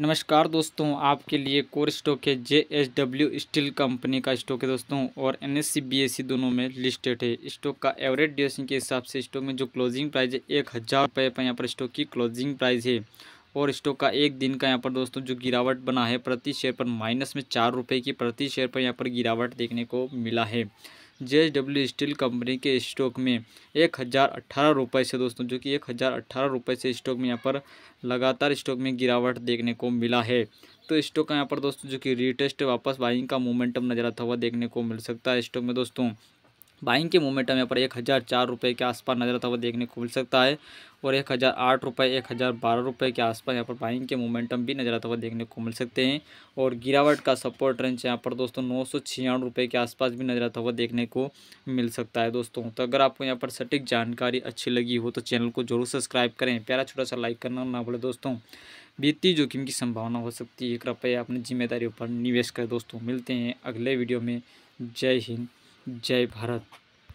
नमस्कार दोस्तों आपके लिए कोर स्टॉक है J H W steel company का स्टॉक है दोस्तों और एन एस सी दोनों में लिस्टेड है स्टॉक का एवरेज ड्यूरेशन के हिसाब से स्टॉक में जो क्लोजिंग प्राइस है एक हज़ार रुपये पर यहाँ पर स्टॉक की क्लोजिंग प्राइस है और स्टॉक का एक दिन का यहाँ पर दोस्तों जो गिरावट बना है प्रति शेयर पर माइनस में चार रुपये की प्रति शेयर पर यहाँ पर गिरावट देखने को मिला है जे डब्ल्यू स्टील कंपनी के स्टॉक में एक हज़ार अट्ठारह रुपये से दोस्तों जो कि एक हज़ार अट्ठारह रुपये से स्टॉक में यहाँ पर लगातार स्टॉक में गिरावट देखने को मिला है तो स्टॉक का यहाँ पर दोस्तों जो कि रिटेस्ट वापस बाइंग का मोमेंटम नजर आता हुआ देखने को मिल सकता है स्टॉक में दोस्तों बाइंग के मोमेंटम यहाँ पर एक हज़ार चार रुपये के आसपास नज़र आता हुआ देखने को मिल सकता है और एक हज़ार आठ रुपये एक हज़ार बारह रुपये के आसपास यहाँ पर बाइंग के मोमेंटम भी नज़र आता हुआ देखने को मिल सकते हैं और गिरावट का सपोर्ट रेंज यहाँ पर दोस्तों नौ सौ छियानवे रुपये के आसपास भी नज़र आता हुआ देखने को मिल सकता है दोस्तों तो अगर आपको यहाँ पर सटीक जानकारी अच्छी लगी हो तो चैनल को जरूर सब्सक्राइब करें प्यारा छोटा सा लाइक करना ना भूलें दोस्तों वित्तीय जोखिम की संभावना हो सकती है कृपया अपनी जिम्मेदारियों पर निवेश करें दोस्तों मिलते हैं अगले वीडियो में जय हिंद जय भारत